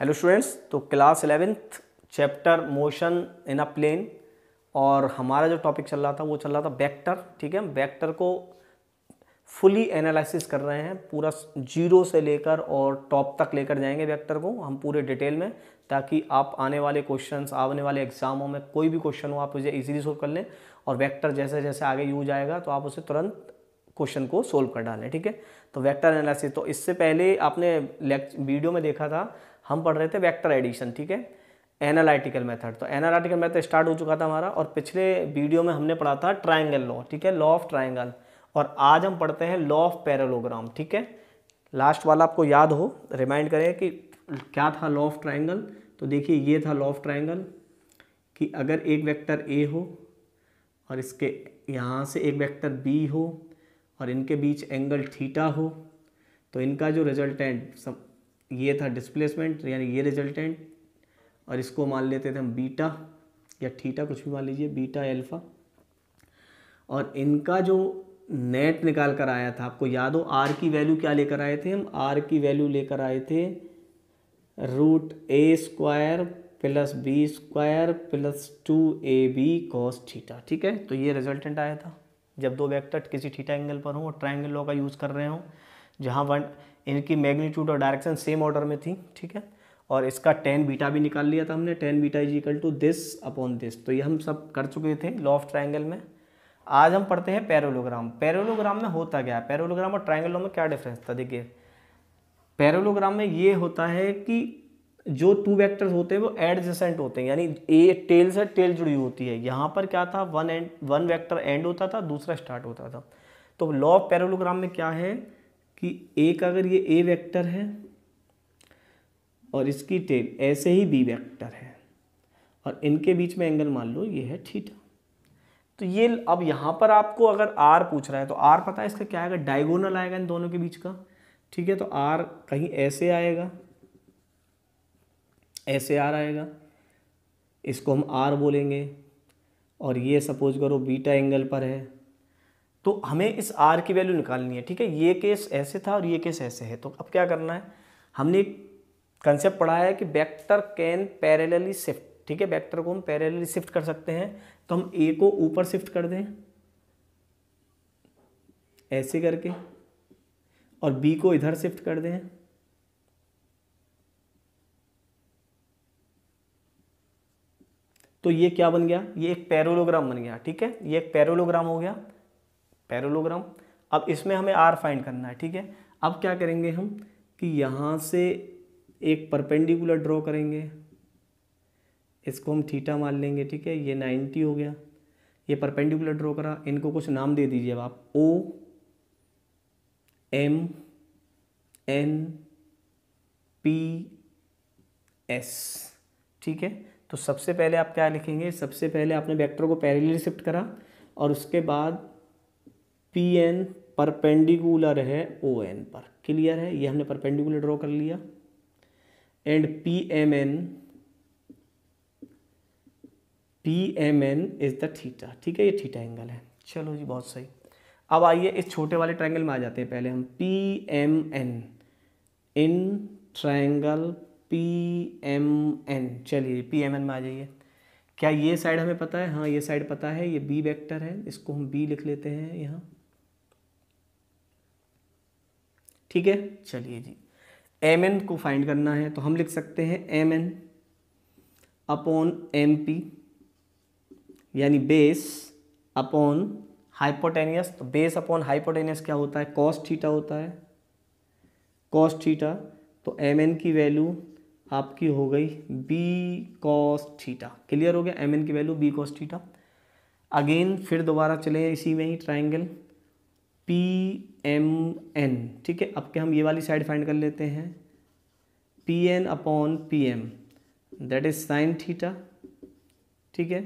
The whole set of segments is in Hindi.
हेलो स्टूडेंट्स तो class eleventh chapter motion in a plane और हमारा जो टॉपिक चल रहा था वो चल रहा था वेक्टर ठीक है हम वेक्टर को फुली एनालिसिस कर रहे हैं पूरा जीरो से लेकर और टॉप तक लेकर जाएंगे वेक्टर को हम पूरे डिटेल में ताकि आप आने वाले क्वेश्चंस आने वाले एग्जामों में कोई भी क्वेश्चन हो आप उसे ईजिली सोल्व कर लें और वैक्टर जैसे जैसे आगे यूज आएगा तो आप उसे तुरंत क्वेश्चन को सोल्व कर डालें ठीक है तो वैक्टर एनालिसिस तो इससे पहले आपने वीडियो में देखा था हम पढ़ रहे थे वेक्टर एडिशन ठीक है एनालिटिकल मेथड तो एनालिटिकल मेथड स्टार्ट हो चुका था हमारा और पिछले वीडियो में हमने पढ़ा था ट्राइंगल लॉ ठीक है लॉ ऑफ ट्राइंगल और आज हम पढ़ते हैं लॉ ऑफ पैरेलोग्राम ठीक है लास्ट वाला आपको याद हो रिमाइंड करें कि क्या था लॉ ऑफ ट्राइंगल तो देखिए ये था लॉ ऑफ ट्राइंगल कि अगर एक वेक्टर ए हो और इसके यहाँ से एक वेक्टर बी हो और इनके बीच एंगल थीटा हो तो इनका जो रिजल्टेंट सब ये था डिस्प्लेसमेंट यानी ये रिजल्टेंट और इसको मान लेते थे हम बीटा या थीटा कुछ भी मान लीजिए बीटा एल्फा और इनका जो नेट निकाल कर आया था आपको याद हो आर की वैल्यू क्या लेकर आए थे हम आर की वैल्यू लेकर आए थे root A square plus B square plus two A B cos theta ठीक है तो ये रिजल्टेंट आया था जब दो वेक्टर किसी थीटा एंगल पर हों और ट्राइंगल लॉ का यूज़ कर रहे हों जहाँ वन इनकी मैग्नीट्यूड और डायरेक्शन सेम ऑर्डर में थी ठीक है और इसका टेन बीटा भी निकाल लिया था हमने tan beta is equal to this upon this तो ये हम सब कर चुके थे लॉ ऑफ ट्राइंगल में आज हम पढ़ते हैं पैरोलोग्राम पैरोलोग्राम में होता क्या है पैरोलोग्राम और ट्राइंगलों में क्या डिफरेंस था देखिए पैरोलोग्राम में ये होता है कि जो टू वेक्टर्स होते हैं वो एडजेसेंट होते हैं यानी ए टेल से टेल जुड़ी होती है यहाँ पर क्या था one end one vector end होता था दूसरा स्टार्ट होता था तो लॉ ऑफ पैरोलोग्राम में क्या है कि एक अगर ये ए वेक्टर है और इसकी टेल ऐसे ही बी वेक्टर है और इनके बीच में एंगल मान लो ये है थीटा तो ये अब यहाँ पर आपको अगर आर पूछ रहा है तो आर पता है इसका क्या आएगा डायगोनल आएगा इन दोनों के बीच का ठीक है तो आर कहीं ऐसे आएगा ऐसे आर आएगा इसको हम आर बोलेंगे और ये सपोज करो बीटा एंगल पर है तो हमें इस आर की वैल्यू निकालनी है ठीक है ये केस ऐसे था और ये केस ऐसे है तो अब क्या करना है हमने कंसेप्ट पढ़ा है कि वेक्टर कैन पैरेलली शिफ्ट ठीक है वेक्टर को हम पैरेलली शिफ्ट कर सकते हैं तो हम ए को ऊपर शिफ्ट कर दें ऐसे करके और बी को इधर शिफ्ट कर दें तो ये क्या बन गया ये एक पैरोलोग्राम बन गया ठीक है ये एक पैरोलोग्राम हो गया पैरोलोग्राम अब इसमें हमें आर फाइंड करना है ठीक है अब क्या करेंगे हम कि यहाँ से एक परपेंडिकुलर ड्रॉ करेंगे इसको हम थीटा मान लेंगे ठीक है ये नाइन्टी हो गया ये परपेंडिकुलर ड्रॉ करा इनको कुछ नाम दे दीजिए अब आप O M N P S ठीक है तो सबसे पहले आप क्या लिखेंगे सबसे पहले आपने वेक्टर को पैरेलली शिफ्ट करा और उसके बाद पी एन परपेंडिकुलर है ओ एन पर क्लियर है ये हमने परपेंडिकुलर ड्रॉ कर लिया and P M N P M N is the theta ठीक है ये थीटा एंगल है चलो जी बहुत सही अब आइए इस छोटे वाले ट्रायंगल में आ जाते हैं पहले हम P M N in triangle P M N चलिए पी एम एन में आ जाइए क्या ये साइड हमें पता है हाँ ये साइड पता है ये बी वेक्टर है इसको हम बी लिख लेते हैं यहाँ ठीक है चलिए जी एम एन को फाइंड करना है तो हम लिख सकते हैं M N upon M P यानी बेस अपॉन हाइपोटेनियस तो बेस अपॉन हाइपोटेनियस क्या होता है कॉस थीटा होता है कॉस थीटा तो एम एन की वैल्यू आपकी हो गई बी कॉस थीटा क्लियर हो गया एम एन की value B cos theta again फिर दोबारा चले इसी में ही ट्राइंगल पी एम एन ठीक है अब के हम ये वाली साइड फाइंड कर लेते हैं P N upon P M that is sine theta ठीक है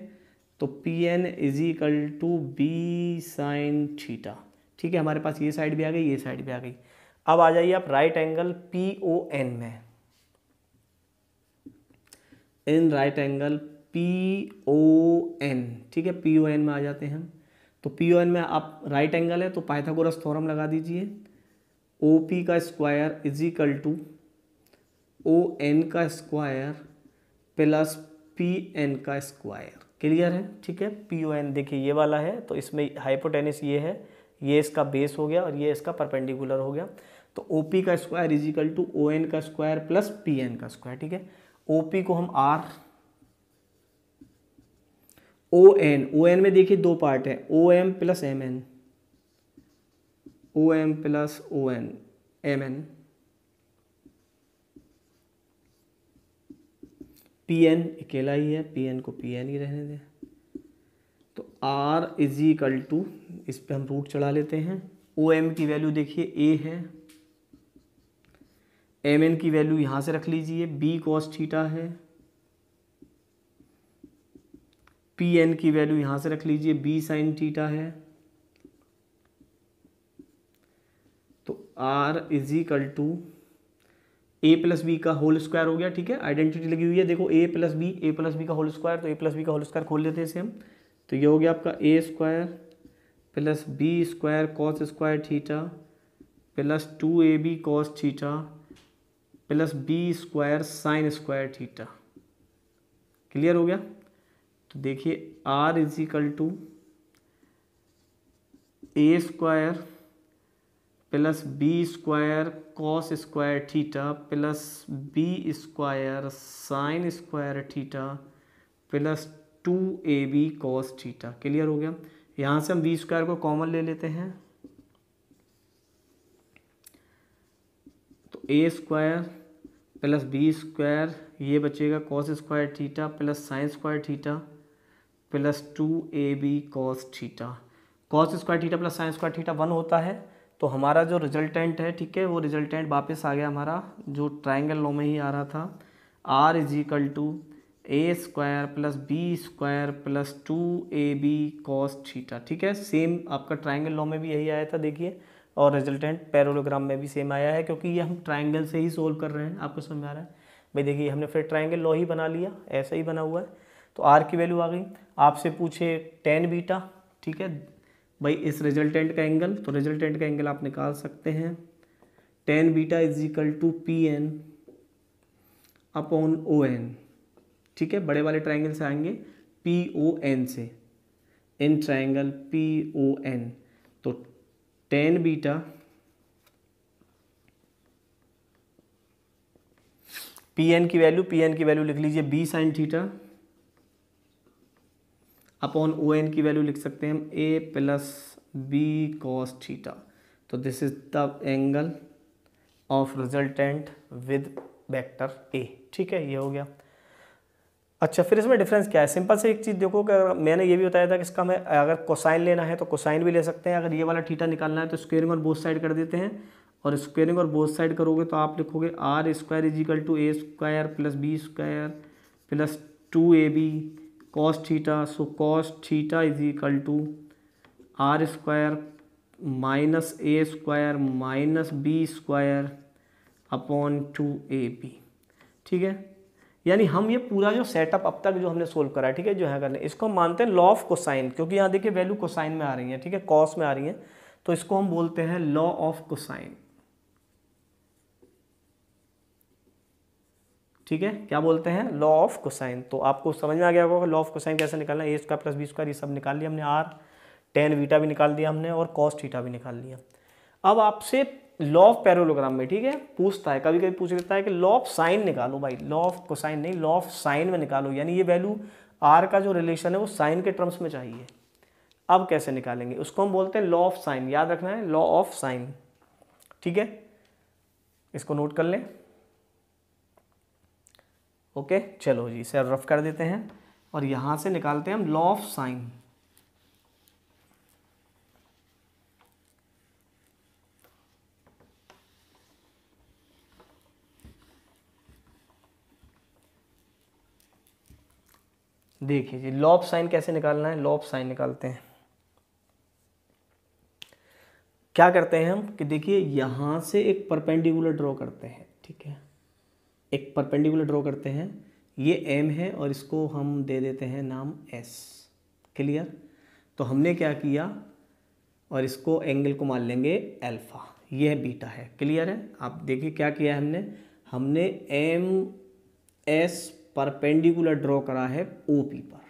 तो P N is equal to B sine theta ठीक है हमारे पास ये साइड भी आ गई ये साइड भी आ गई अब आ जाइए आप right angle P O N में in right angle P O N ठीक है पी ओ एन में आ जाते हैं हम तो पी ओ एन में आप राइट एंगल है तो पाइथागोरस थ्योरम लगा दीजिए ओ पी का square is equal to O N का स्क्वायर प्लस पी एन का स्क्वायर क्लियर है ठीक है पी ओ एन देखिए ये वाला है तो इसमें हाइपोटेनिस ये है ये इसका बेस हो गया और ये इसका परपेंडिकुलर हो गया तो ओ पी का square is equal to O N का स्क्वायर प्लस पी एन का स्क्वायर ठीक है ओ पी को हम R O N O N में देखिए दो पार्ट है O M plus M N O M plus O N M N P N अकेला ही है पी एन को पी एन ही रहने दें तो आर इज इक्वल टू इस पर हम रूट चढ़ा लेते हैं ओ एम की वैल्यू देखिए ए है एम एन की वैल्यू यहाँ से रख लीजिए बी कॉस थीटा है पी एन की वैल्यू यहां से रख लीजिए बी साइन थीटा है तो R is equal to A plus B का होल स्क्वायर हो गया ठीक है आइडेंटिटी लगी हुई है देखो A plus B A plus B का होल स्क्वायर तो ए प्लस बी का होल स्क्वायर खोल लेते हैं इसे हम तो ये हो गया आपका A square plus B square cos square theta plus two A B cos theta plus B square sine square theta clear हो गया तो देखिए R is equal to A square plus B square cos square theta plus B square sine square theta plus two A B cos theta clear हो गया यहाँ से हम बी स्क्वायर को कॉमन ले लेते हैं तो A square plus B square ये बचेगा cos square theta plus sine square theta plus two A B cos theta cos square theta plus sine square theta one होता है तो हमारा जो रिजल्टेंट है ठीक है वो रिजल्टेंट वापस आ गया हमारा जो ट्राइंगल लॉ में ही आ रहा था R is equal to A square plus B square plus two A B cos theta ठीक है सेम आपका ट्राइंगल लॉ में भी यही आया था देखिए और रिजल्टेंट पैरोलोग्राम में भी सेम आया है क्योंकि ये हम ट्राइंगल से ही सोल्व कर रहे हैं आपको समझ में आ रहा है भाई देखिए हमने फिर ट्राइंगल लॉ ही बना लिया ऐसा ही बना हुआ है तो आर की वैल्यू आ गई आपसे पूछे टेन बीटा ठीक है भाई इस रिजल्टेंट का एंगल तो रिजल्टेंट का एंगल आप निकाल सकते हैं tan beta is equal to P N upon O N ठीक है बड़े वाले ट्राइंगल से आएंगे पी ओ एन से in triangle P O N तो टेन बीटा पी एन की वैल्यू पी एन की वैल्यू लिख लीजिए B sine theta upon O N की वैल्यू लिख सकते हैं हम A plus B cos theta तो this is the angle of resultant with vector A ठीक है ये हो गया अच्छा फिर इसमें डिफरेंस क्या है सिंपल से एक चीज़ देखो कि अगर मैंने ये भी बताया था कि इसका हमें अगर कोसाइन लेना है तो कोसाइन भी ले सकते हैं अगर ये वाला थीटा निकालना है तो स्क्वेयरिंग और बोथ साइड कर देते हैं और स्क्वेयरिंग और बोथ साइड करोगे तो आप लिखोगे R square is equal to A square plus B square plus two A B cos theta so cos theta is equal to r square minus a square minus b square upon two A B ठीक है यानी हम ये पूरा जो सेटअप अब तक जो हमने सोल्व करा है ठीक है जो है करने इसको हम मानते हैं लॉ ऑफ कोसाइन क्योंकि यहाँ देखिए वैल्यू कोसाइन में आ रही है ठीक है कॉस में आ रही है तो इसको हम बोलते हैं लॉ ऑफ कोसाइन ठीक है क्या बोलते हैं लॉ ऑफ कोसाइन तो आपको समझ में आ गया होगा लॉ ऑफ कोसाइन कैसे निकालना है A square plus B square ये सब निकाल लिया हमने आर टेन वीटा भी निकाल दिया हमने और कॉस थीटा भी निकाल लिया अब आपसे लॉ ऑफ पैरोलोग्राम में ठीक है पूछता है कभी कभी पूछ लेता है कि लॉ ऑफ साइन निकालो भाई लॉ ऑफ कोसाइन नहीं लॉ ऑफ साइन में निकालो यानी ये वैल्यू आर का जो रिलेशन है वो साइन के टर्म्स में चाहिए अब कैसे निकालेंगे उसको हम बोलते हैं लॉ ऑफ साइन याद रखना है लॉ ऑफ साइन ठीक है इसको नोट कर लें ओके चलो जी इसे रफ कर देते हैं और यहां से निकालते हैं हम लॉ ऑफ साइन देखिए जी लॉ ऑफ साइन कैसे निकालना है लॉ ऑफ साइन निकालते हैं क्या करते हैं हम कि देखिए यहां से एक परपेंडिकुलर ड्रॉ करते हैं ठीक है एक परपेंडिकुलर ड्रॉ करते हैं ये एम है और इसको हम दे देते हैं नाम एस क्लियर तो हमने क्या किया और इसको एंगल को मान लेंगे अल्फा ये बीटा है क्लियर है आप देखिए क्या किया है हमने हमने एम एस परपेंडिकुलर ड्रॉ करा है ओ पी पर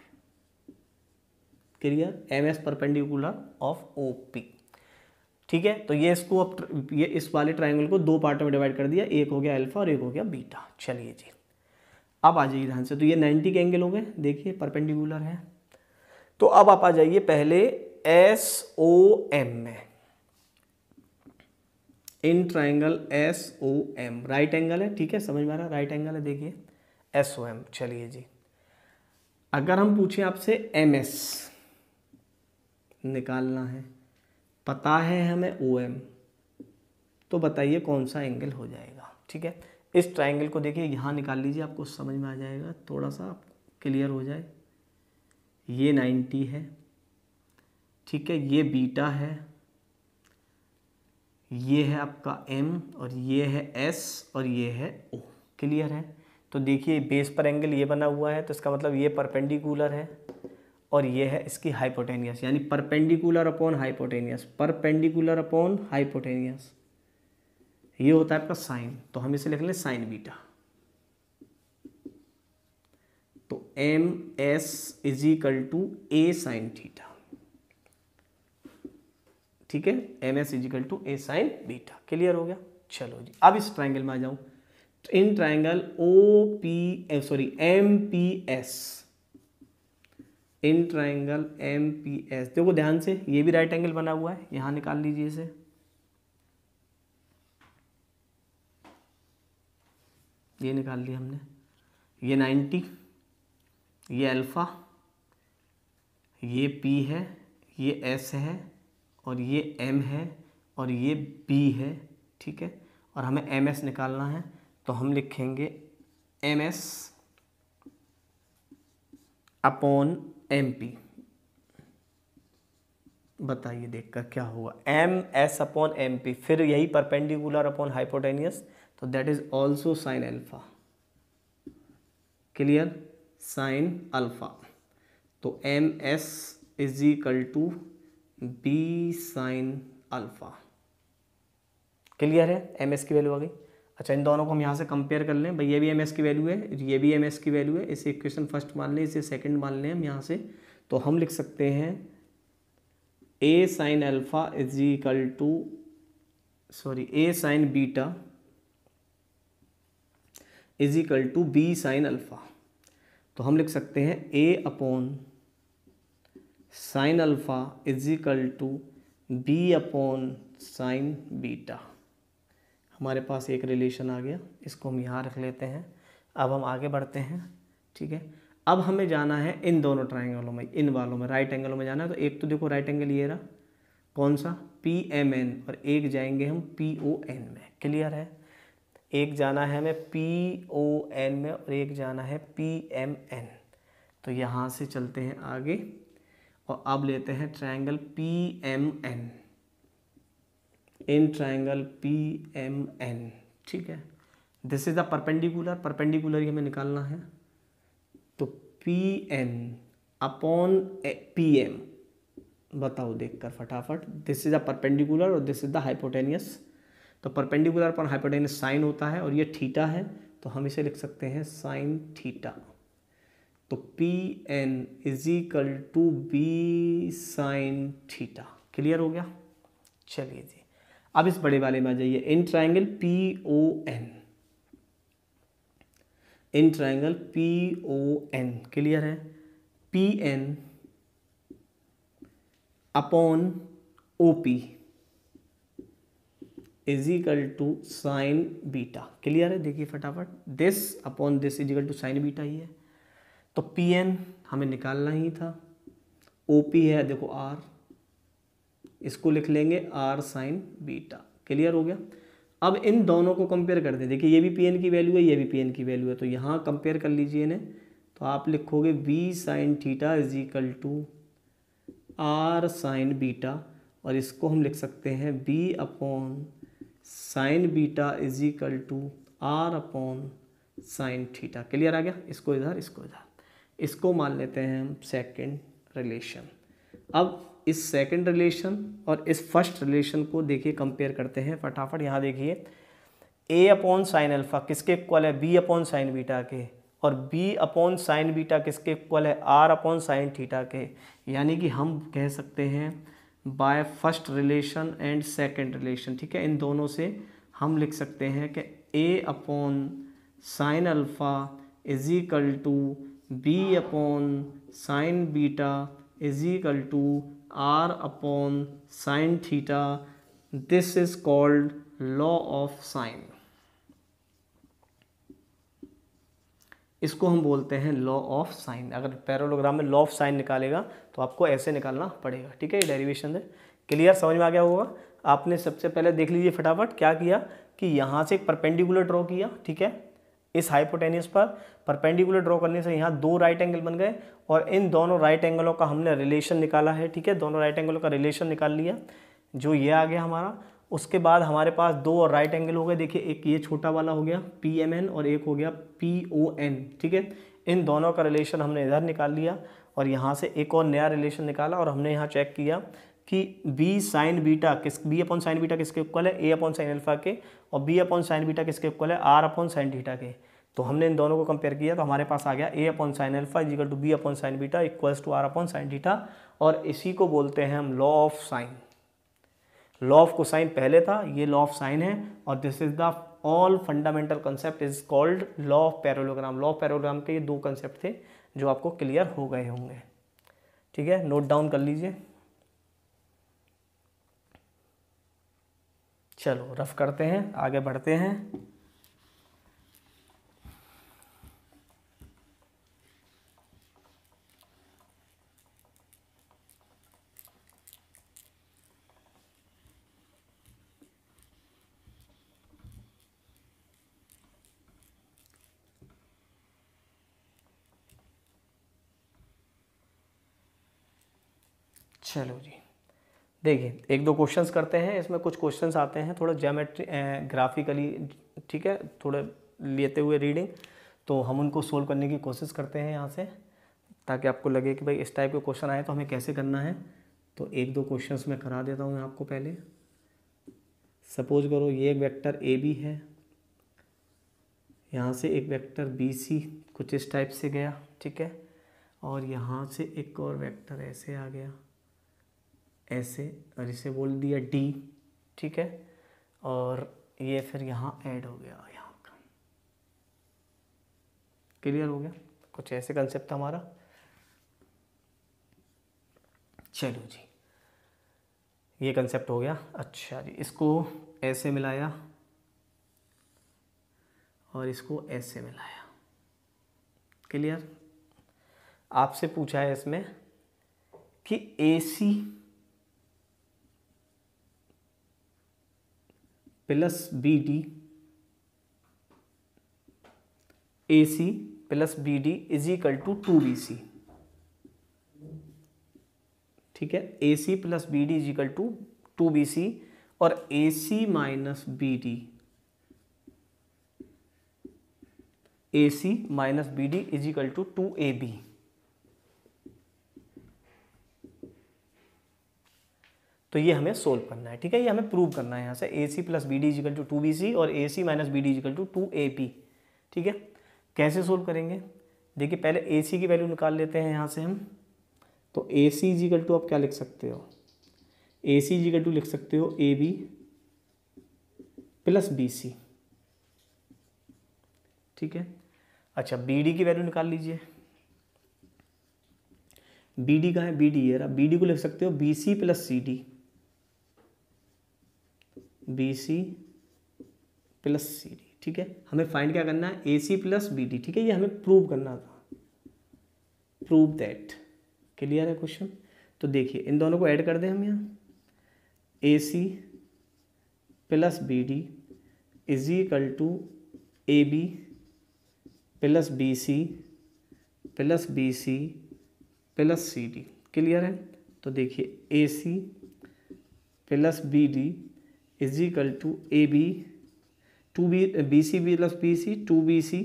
clear M S perpendicular of O P ठीक है तो ये इसको अब ये इस वाले ट्राइंगल को दो पार्ट में डिवाइड कर दिया एक हो गया अल्फा और एक हो गया बीटा चलिए जी अब आ जाइए ध्यान से तो ये 90 के एंगल हो गए देखिए परपेंडिकुलर है तो अब आप आ जाइए पहले एस ओ एम में in triangle S O M right angle है ठीक है समझ में आ रहा है राइट एंगल है देखिए एस ओ एम चलिए जी अगर हम पूछें आपसे एम एस निकालना है पता है हमें ओ एम तो बताइए कौन सा एंगल हो जाएगा ठीक है इस ट्राइंगल को देखिए यहाँ निकाल लीजिए आपको समझ में आ जाएगा थोड़ा सा क्लियर हो जाए ये नाइन्टी है ठीक है ये बीटा है ये है आपका एम और ये है एस और ये है ओ क्लियर है तो देखिए बेस पर एंगल ये बना हुआ है तो इसका मतलब ये परपेंडिकुलर है और ये है इसकी हाइपोटेनियस यानी perpendicular upon hypotenuse perpendicular upon hypotenuse ये होता है आपका साइन तो हम इसे लिख लें साइन बीटा तो M S is equal to A sine theta ठीक है M S is equal to A sine beta clear हो गया चलो जी अब इस ट्राइंगल में आ जाऊं तो in triangle O P sorry M P S in triangle M P S देखो ध्यान से ये भी राइट एंगल बना हुआ है यहाँ निकाल लीजिए इसे ये निकाल लिया हमने ये नाइन्टी ये अल्फ़ा ये पी है ये एस है और ये एम है और ये बी है ठीक है और हमें एम एस निकालना है तो हम लिखेंगे एम एस अपॉन एमपी बताइए देखकर क्या होगा M S upon M P फिर यही परपेंडिकुलर अपॉन हाइपोटेनियस तो that is also sine alpha clear sine alpha तो M S is equal to B sine alpha clear है एम एस की वैल्यू आ गई अच्छा इन दोनों को हम यहाँ से कंपेयर कर लें भाई ये भी एम की वैल्यू है ये भी एम की वैल्यू है इसे इक्वेशन फर्स्ट मान लें इसे सेकेंड मान लें हम यहाँ से तो हम लिख सकते हैं A sine alpha is equal to sorry A sine beta is equal to B sine alpha तो हम लिख सकते हैं A upon sine alpha is equal to B upon sine beta हमारे पास एक रिलेशन आ गया इसको हम यहाँ रख लेते हैं अब हम आगे बढ़ते हैं ठीक है अब हमें जाना है इन दोनों ट्राइंगलों में इन वालों में राइट एंगलों में जाना है तो एक तो देखो राइट एंगल ये रहा कौन सा पी एम एन और एक जाएंगे हम पी ओ एन में क्लियर है एक जाना है हमें पी ओ एन में और एक जाना है पी एम एन तो यहाँ से चलते हैं आगे और अब लेते हैं triangle P M N in triangle P M N ठीक है this is the perpendicular perpendicular ही हमें निकालना है तो P N upon P M बताओ देखकर फटाफट दिस इज द परपेंडिकुलर और दिस इज द हाइपोटेनियस तो परपेंडिकुलर पर हाइपोटेनियस साइन होता है और ये थीटा है तो हम इसे लिख सकते हैं साइन थीटा तो P N is equal to B sine theta clear हो गया चलिए जी अब इस बड़े वाले में आ जाइए in triangle P O N in triangle P O N clear है P N upon O P is equal to sine beta clear है देखिए फटाफट this upon this equal to sine beta ही है तो पी एन हमें निकालना ही था ओ पी है देखो आर इसको लिख लेंगे आर साइन बीटा क्लियर हो गया अब इन दोनों को कंपेयर कर दें देखिए ये भी पी की वैल्यू है ये भी पी की वैल्यू है तो यहाँ कंपेयर कर लीजिए इन्हें तो आप लिखोगे V sine theta is equal to R sine beta और इसको हम लिख सकते हैं B upon sine beta is equal to R upon sine theta clear आ गया इसको इधर इसको इधर इसको मान लेते हैं हम सेकेंड रिलेशन अब इस सेकंड रिलेशन और इस फर्स्ट रिलेशन को देखिए कंपेयर करते हैं फटाफट यहाँ देखिए ए अपॉन साइन अल्फ़ा किसके इक्वल है बी अपॉन साइन बीटा के और बी अपॉन साइन बीटा किसके इक्वल है आर अपॉन साइन थीटा के यानी कि हम कह सकते हैं by first relation and second relation ठीक है इन दोनों से हम लिख सकते हैं कि A upon sine alpha is equal to B upon sine beta is equal to R upon sine theta this is called law of sine इसको हम बोलते हैं लॉ ऑफ साइन अगर पैरोलोग्राम में लॉ ऑफ साइन निकालेगा तो आपको ऐसे निकालना पड़ेगा ठीक है ये डेरिवेशन है क्लियर समझ में आ गया होगा आपने सबसे पहले देख लीजिए फटाफट क्या किया कि यहाँ से एक परपेंडिकुलर ड्रॉ किया ठीक है इस हाइपोटेनिस पर परपेंडिकुलर ड्रॉ करने से यहाँ दो राइट एंगल बन गए और इन दोनों राइट एंगलों का हमने रिलेशन निकाला है ठीक है दोनों राइट एंगलों का रिलेशन निकाल लिया जो ये आ गया हमारा उसके बाद हमारे पास दो और राइट एंगल हो गए देखिए एक ये छोटा वाला हो गया पी एम एन और एक हो गया पी ओ एन ठीक है इन दोनों का रिलेशन हमने इधर निकाल लिया और यहाँ से एक और नया रिलेशन निकाला और हमने यहाँ चेक किया कि बी साइन बीटा किस बी अपॉन साइन बीटा किसके इक्वल है ए अपॉन साइन अल्फा के और बी अपॉन साइन बीटा किसके इक्वल है आर अपॉन साइन डीटा के तो हमने इन दोनों को कंपेयर किया तो हमारे पास आ गया A upon sine alpha equal to B upon sine beta equals to R upon sine theta और इसी को बोलते हैं हम law of sine law of sine पहले था ये लॉ ऑफ साइन है और this is the all fundamental concept is called law of parallelogram law of parallelogram के ये दो कंसेप्ट थे जो आपको क्लियर हो गए होंगे ठीक है नोट डाउन कर लीजिए चलो रफ करते हैं आगे बढ़ते हैं चलो जी देखिए एक दो क्वेश्चंस करते हैं इसमें कुछ क्वेश्चंस आते हैं थोड़ा जोमेट्री ग्राफिकली ठीक है थोड़े लेते हुए रीडिंग तो हम उनको सोल्व करने की कोशिश करते हैं यहाँ से ताकि आपको लगे कि भाई इस टाइप के क्वेश्चन आए तो हमें कैसे करना है तो एक दो क्वेश्चंस मैं करा देता हूँ आपको पहले सपोज करो ये एक वैक्टर ए बी है यहाँ से एक वैक्टर बी सी कुछ इस टाइप से गया ठीक है और यहाँ से एक और वेक्टर ऐसे आ गया ऐसे और इसे बोल दिया डी ठीक है और ये फिर यहाँ ऐड हो गया यहाँ का क्लियर हो गया कुछ ऐसे कंसेप्ट हमारा चलो जी ये कंसेप्ट हो गया अच्छा जी इसको ऐसे मिलाया और इसको ऐसे मिलाया क्लियर आपसे पूछा है इसमें कि A C plus B D A C plus B D is equal to two B C ठीक है A C plus B D equal to two B C और A C minus B D A C minus B D equal to two A B तो ये हमें सोल्व करना है ठीक है ये हमें प्रूव करना है यहाँ से A C plus B D equal to two B C और A C minus B D equal to two A P ठीक है कैसे सोल्व करेंगे देखिए पहले ए सी की वैल्यू निकाल लेते हैं यहाँ से हम तो ए सी इजिकल टू आप क्या लिख सकते हो ए सी इजिकल टू लिख सकते हो A B plus B C ठीक है अच्छा बी डी की वैल्यू निकाल लीजिए बी डी का है बी डी है बी डी को लिख सकते हो B C plus C D B C plus C D ठीक है हमें फाइंड क्या करना है A C plus B D ठीक है ये हमें प्रूव करना था प्रूव दैट क्लियर है क्वेश्चन तो देखिए इन दोनों को ऐड कर दें हम यहाँ A C plus B D is equal to A B plus B C plus B C plus C D clear है तो देखिए A C plus B D is equal to A B two B B C B plus B C two B C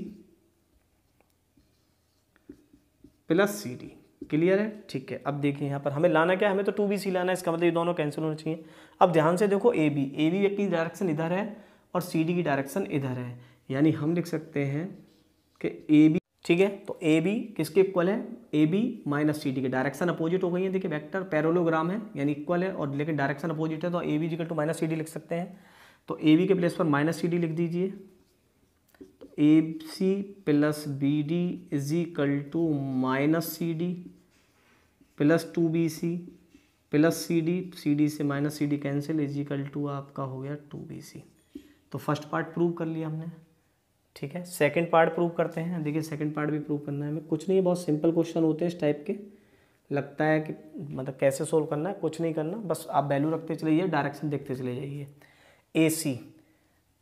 plus C D clear है ठीक है अब देखिए यहाँ पर हमें लाना क्या है हमें तो टू बी सी लाना है इसका मतलब ये दोनों कैंसिल होने चाहिए अब ध्यान से देखो ए बी ए बी की डायरेक्शन इधर है और सी डी की डायरेक्शन इधर है यानी हम लिख सकते हैं कि ए बी ठीक है तो ए बी किसके इक्वल है A B minus C D के डायरेक्शन अपोजिट हो गई है देखिए वेक्टर पैरोलोग्राम है यानी इक्वल है और लेकिन डायरेक्शन अपोजिट है तो A B equal to minus C D लिख सकते हैं तो ए बी के प्लेस पर माइनस सी डी लिख दीजिए तो A C plus B D is equal to minus C D plus two B C plus C D C D से minus C D cancel equal to आपका हो गया टू बी सी तो फर्स्ट पार्ट प्रूव कर लिया हमने ठीक है सेकंड पार्ट प्रूव करते हैं देखिए सेकंड पार्ट भी प्रूव करना है हमें कुछ नहीं है बहुत सिंपल क्वेश्चन होते हैं इस टाइप के लगता है कि मतलब कैसे सोल्व करना है कुछ नहीं करना बस आप वैल्यू रखते चले जाइए डायरेक्शन देखते चले जाइए ए सी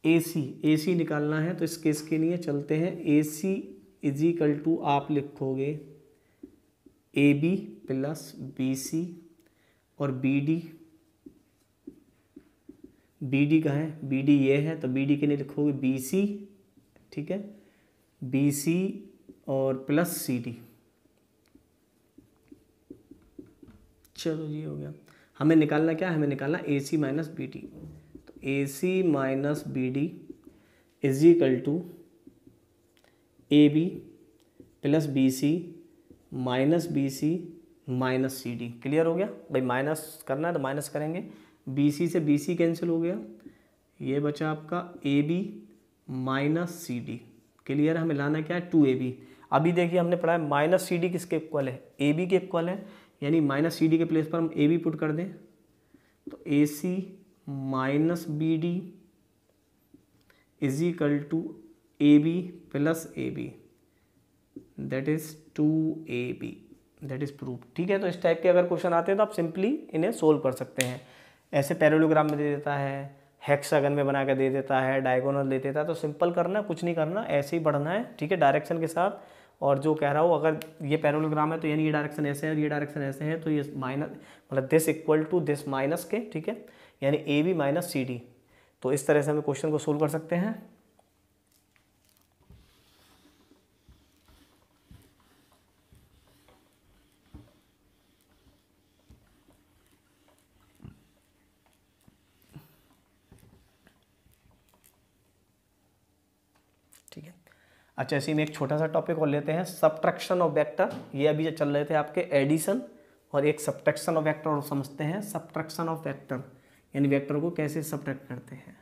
ए सी ए सी निकालना है तो इस केस के लिए चलते हैं ए सी इजिकल टू आप लिखोगे A B plus B C और बी डी बी डी का है बी डी ये है तो बी डी के लिए लिखोगे बी सी ठीक है बी सी और प्लस सी डी चलो ये हो गया हमें निकालना क्या है हमें निकालना A C minus B D तो A C minus B D is equal to A B plus B C minus B C minus C D clear हो गया भाई माइनस करना है तो माइनस करेंगे बी सी से बी सी कैंसिल हो गया ये बचा आपका A B minus C D clear हमें लाना क्या है टू ए बी अभी देखिए हमने पढ़ा है माइनस सी डी किसके इक्वल है ए बी के इक्वल है यानी माइनस सी डी के प्लेस पर हम ए बी पुट कर दें तो A C minus B D is equal to A B plus A B that is two A B that is proof ठीक है तो इस टाइप के अगर क्वेश्चन आते हैं तो आप सिंपली इन्हें सोल्व कर सकते हैं ऐसे पैरोलोग्राम में दे देता है हेक्सागन में बना के दे देता है डायगोनल दे देता है तो सिंपल करना है कुछ नहीं करना ऐसे ही बढ़ना है ठीक है डायरेक्शन के साथ और जो कह रहा हो अगर ये पैरोलोग्राम है तो यानी ये डायरेक्शन ऐसे है और ये डायरेक्शन ऐसे है तो ये माइनस मतलब this equal to this minus के ठीक है यानी A B minus C D तो इस तरह से हम क्वेश्चन को सोल्व कर सकते हैं अच्छा इसी में एक छोटा सा टॉपिक और लेते हैं सब्ट्रैक्शन ऑफ वेक्टर ये अभी चल रहे थे आपके एडिशन और एक सब्ट्रैक्शन ऑफ वेक्टर और समझते हैं सब्ट्रैक्शन ऑफ वेक्टर यानी वेक्टर को कैसे सब्ट्रैक्ट करते हैं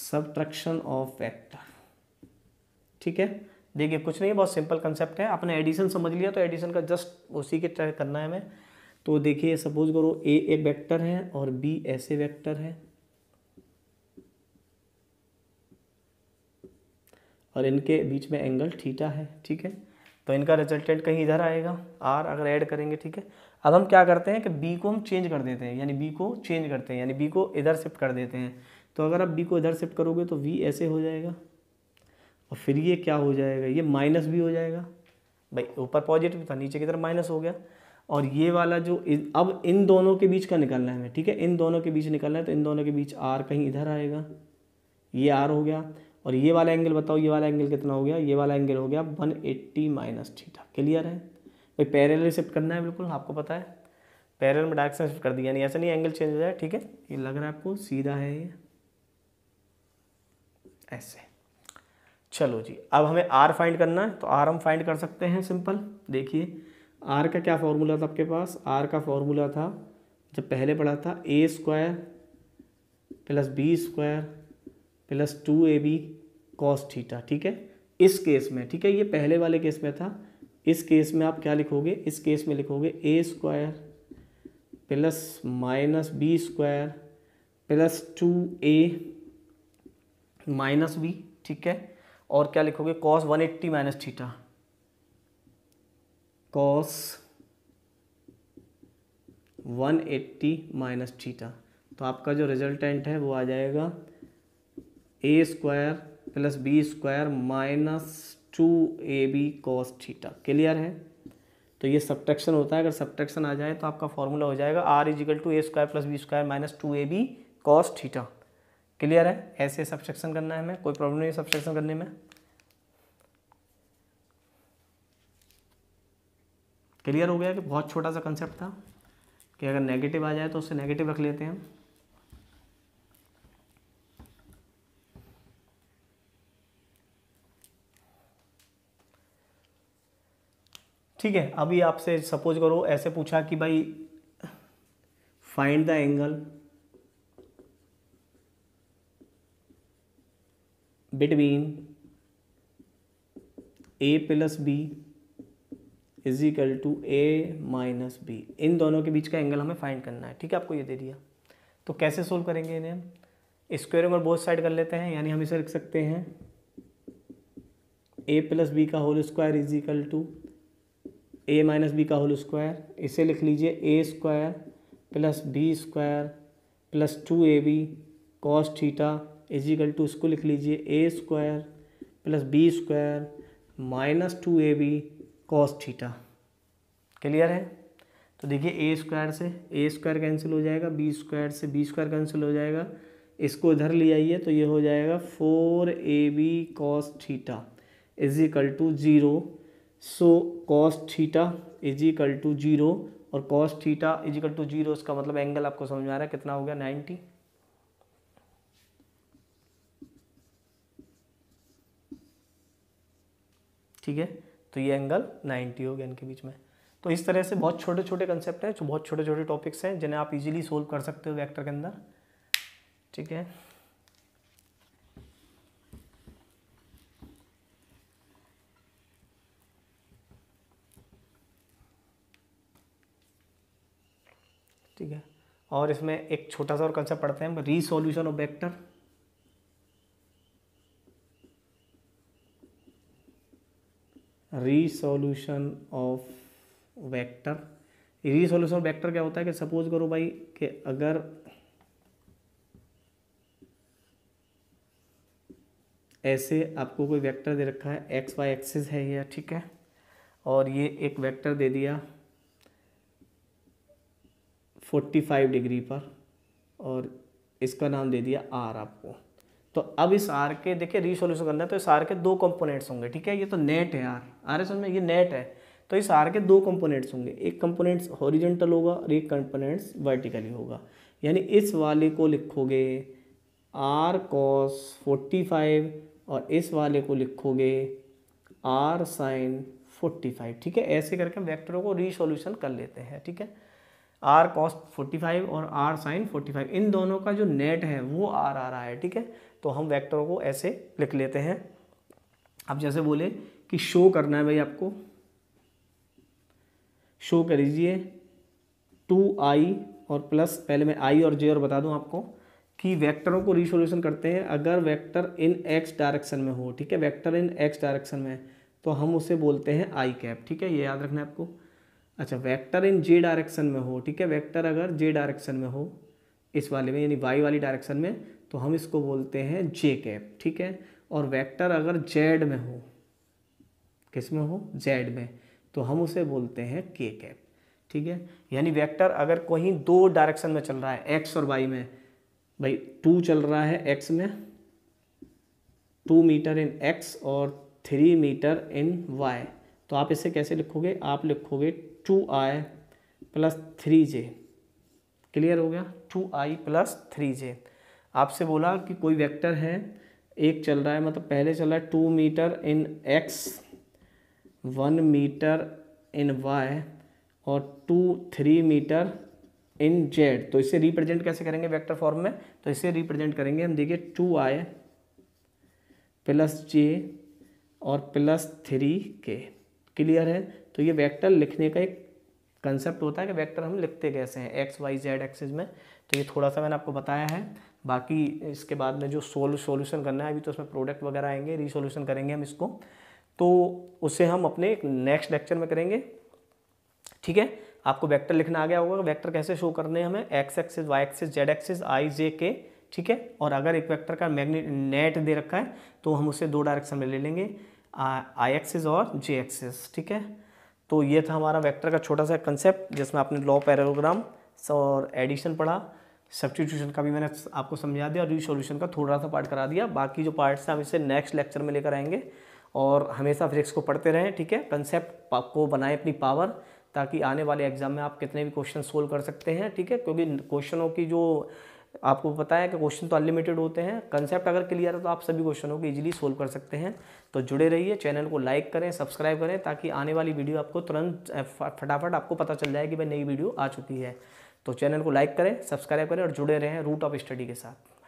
सब्ट्रैक्शन ऑफ वेक्टर ठीक है देखिए कुछ नहीं बहुत सिंपल कंसेप्ट है आपने एडिशन समझ लिया तो एडिशन का जस्ट उसी के ट्राई करना है हमें तो देखिए सपोज करो ए एक वेक्टर है और बी ऐसे वेक्टर है और इनके बीच में एंगल थीटा है ठीक है तो इनका रिजल्टेंट कहीं इधर आएगा आर अगर ऐड करेंगे ठीक है अब हम क्या करते हैं कि बी को हम चेंज कर देते हैं यानी बी को चेंज करते हैं यानी बी को इधर शिफ्ट कर देते हैं तो अगर आप बी को इधर शिफ्ट करोगे तो वी ऐसे हो जाएगा और फिर ये क्या हो जाएगा ये माइनस भी हो जाएगा भाई ऊपर पॉजिटिव था नीचे की तरफ माइनस हो गया और ये वाला जो अब इन दोनों के बीच का निकलना है हमें ठीक है इन दोनों के बीच निकलना है तो इन दोनों के बीच आर कहीं इधर आएगा ये आर हो गया और ये वाला एंगल बताओ ये वाला एंगल कितना हो गया ये वाला एंगल हो गया one eighty minus theta clear है भाई पैरल शिफ्ट करना है बिल्कुल आपको पता है पैरल में डायरेक्शन शिफ्ट कर दिया नहीं ऐसा नहीं एंगल चेंज हो जाए ठीक है ये लग रहा है आपको सीधा है ये ऐसे चलो जी अब हमें आर फाइंड करना है तो आर हम फाइंड कर सकते हैं सिंपल देखिए आर का क्या फॉर्मूला था आपके पास आर का फॉर्मूला था जब पहले पढ़ा था A square plus B square plus two A B cos theta ठीक है इस केस में ठीक है ये पहले वाले केस में था इस केस में आप क्या लिखोगे इस केस में लिखोगे A square plus minus B square plus two A minus B ठीक है और क्या लिखोगे cos one eighty minus theta cos one eighty minus theta तो आपका जो रिजल्टेंट है वो आ जाएगा A square plus B square minus two A B cos theta clear है तो ये सब्ट्रैक्शन होता है अगर सब्ट्रैक्शन आ जाए तो आपका फॉर्मूला हो जाएगा R equal to A square plus B square minus two A B cos theta clear है ऐसे सब्ट्रैक्शन करना है हमें कोई प्रॉब्लम नहीं है सब्ट्रैक्शन करने में क्लियर हो गया कि बहुत छोटा सा कंसेप्ट था कि अगर नेगेटिव आ जाए तो उससे नेगेटिव रख लेते हैं हम ठीक है अभी आपसे सपोज करो ऐसे पूछा कि भाई find the angle between A plus B is equal to A minus B इन दोनों के बीच का एंगल हमें फाइंड करना है ठीक है आपको ये दे दिया तो कैसे सोल्व करेंगे इन्हें हम स्क्वायर रूट बोथ साइड कर लेते हैं यानी हम इसे लिख सकते हैं ए प्लस बी का whole square is equal to A minus B का होल स्क्वायर इसे लिख लीजिए A square plus B square plus two A B cos theta equal to इसको लिख लीजिए A square plus B square minus two A B cos theta clear है तो देखिए ए स्क्वायर से ए स्क्वायर कैंसिल हो जाएगा बी स्क्वायर से बी स्क्वायर कैंसिल हो जाएगा इसको इधर ले आइए तो ये हो जाएगा four A B cos theta equal to zero so cos theta is equal to zero और cos theta is equal to zero इसका मतलब एंगल आपको समझ में आ रहा है कितना हो गया नाइन्टी ठीक है तो ये एंगल 90 हो गया इनके बीच में तो इस तरह से बहुत छोटे छोटे कंसेप्ट हैं जो बहुत छोटे छोटे टॉपिक्स हैं जिन्हें आप इजीली सोल्व कर सकते हो वेक्टर के अंदर ठीक है ठीक है और इसमें एक छोटा सा और कंसेप्ट पढ़ते हैं हम resolution of vector resolution of vector resolution of vector क्या होता है कि सपोज करो भाई कि अगर ऐसे आपको कोई वेक्टर दे रखा है एक्स वाई एक्सिस है यह ठीक है और ये एक वेक्टर दे दिया 45 डिग्री पर और इसका नाम दे दिया आर आपको तो अब इस आर के देखिए रीसोल्यूशन करना है तो इस आर के दो कंपोनेंट्स होंगे ठीक है ये तो नेट है आर आर एस में ये नेट है तो इस आर के दो कंपोनेंट्स होंगे एक कंपोनेंट्स हॉरिजेंटल होगा और एक कंपोनेंट्स वर्टिकली होगा यानी इस वाले को लिखोगे आर कॉस फाइव और इस वाले को लिखोगे आर साइन फाइव ठीक है ऐसे करके हम वैक्टरों को रीसोल्यूशन कर लेते हैं ठीक है आर कॉस्ट फाइव और आर साइन फाइव इन दोनों का जो नेट है वो आर आ रहा है ठीक है तो हम वेक्टर को ऐसे लिख लेते हैं आप जैसे बोले कि शो करना है भाई आपको शो कर लीजिए टू आई और प्लस पहले मैं आई और जे और बता दूं आपको कि वेक्टरों को रिसोल्यूशन करते हैं अगर वेक्टर इन एक्स डायरेक्शन में हो ठीक है वेक्टर इन एक्स डायरेक्शन में है तो हम उसे बोलते हैं आई कैप ठीक है ये याद रखना है आपको अच्छा वेक्टर इन जे डायरेक्शन में हो ठीक है वेक्टर अगर जे डायरेक्शन में हो इस वाले में यानी वाई वाली डायरेक्शन में तो हम इसको बोलते हैं जे कैप ठीक है और वेक्टर अगर जेड में हो किस में हो जेड में तो हम उसे बोलते हैं के कैप ठीक है यानी वेक्टर अगर कहीं दो डायरेक्शन में चल रहा है एक्स और वाई में भाई टू चल रहा है एक्स में टू मीटर इन एक्स और थ्री मीटर इन वाई तो आप इसे कैसे लिखोगे आप लिखोगे two I plus three J clear हो गया two I plus three J आपसे बोला कि कोई वेक्टर है एक चल रहा है मतलब पहले चल रहा है two meter in X one meter in Y और two three meter in Z तो इसे रिप्रेजेंट कैसे करेंगे वेक्टर फॉर्म में तो इसे रिप्रेजेंट करेंगे हम देखिए टू आई प्लस जे और प्लस थ्री के क्लियर है तो ये वेक्टर लिखने का एक कंसेप्ट होता है कि वेक्टर हम लिखते कैसे हैं एक्स वाई जेड एक्सेज में तो ये थोड़ा सा मैंने आपको बताया है बाकी इसके बाद में जो सोल सोल्यूशन करना है अभी तो उसमें प्रोडक्ट वगैरह आएंगे रिसोल्यूशन करेंगे हम इसको तो उसे हम अपने नेक्स्ट लेक्चर में करेंगे ठीक है आपको वेक्टर लिखना आ गया होगा वेक्टर कैसे शो करने हैं हमें X axis Y axes Z axes I J के ठीक है और अगर एक वेक्टर का मैग्नेट नेट दे रखा है तो हम उसे दो डायरेक्शन में ले लेंगे आई एक्सेज और जे एक्सेस ठीक है तो ये था हमारा वेक्टर का छोटा सा कंसेप्ट जिसमें आपने लॉ पैरोग्राम और एडिशन पढ़ा सब्सटीट्यूशन का भी मैंने आपको समझा दिया और रिसोल्यूशन का थोड़ा सा पार्ट करा दिया बाकी जो पार्ट्स हैं हम इसे नेक्स्ट लेक्चर में लेकर आएंगे और हमेशा फिजिक्स को पढ़ते रहें ठीक है कंसेप्ट को बनाएं अपनी पावर ताकि आने वाले एग्जाम में आप कितने भी क्वेश्चन सोल्व कर सकते हैं ठीक है क्योंकि क्वेश्चनों की जो आपको पता है कि क्वेश्चन तो अनलिमिटेड होते हैं कंसेप्ट अगर क्लियर है तो आप सभी क्वेश्चनों को इजीली सोल्व कर सकते हैं तो जुड़े रहिए चैनल को लाइक करें सब्सक्राइब करें ताकि आने वाली वीडियो आपको तुरंत फटाफट आपको पता चल जाए कि भाई नई वीडियो आ चुकी है तो चैनल को लाइक करें सब्सक्राइब करें और जुड़े रहें रूट ऑफ स्टडी के साथ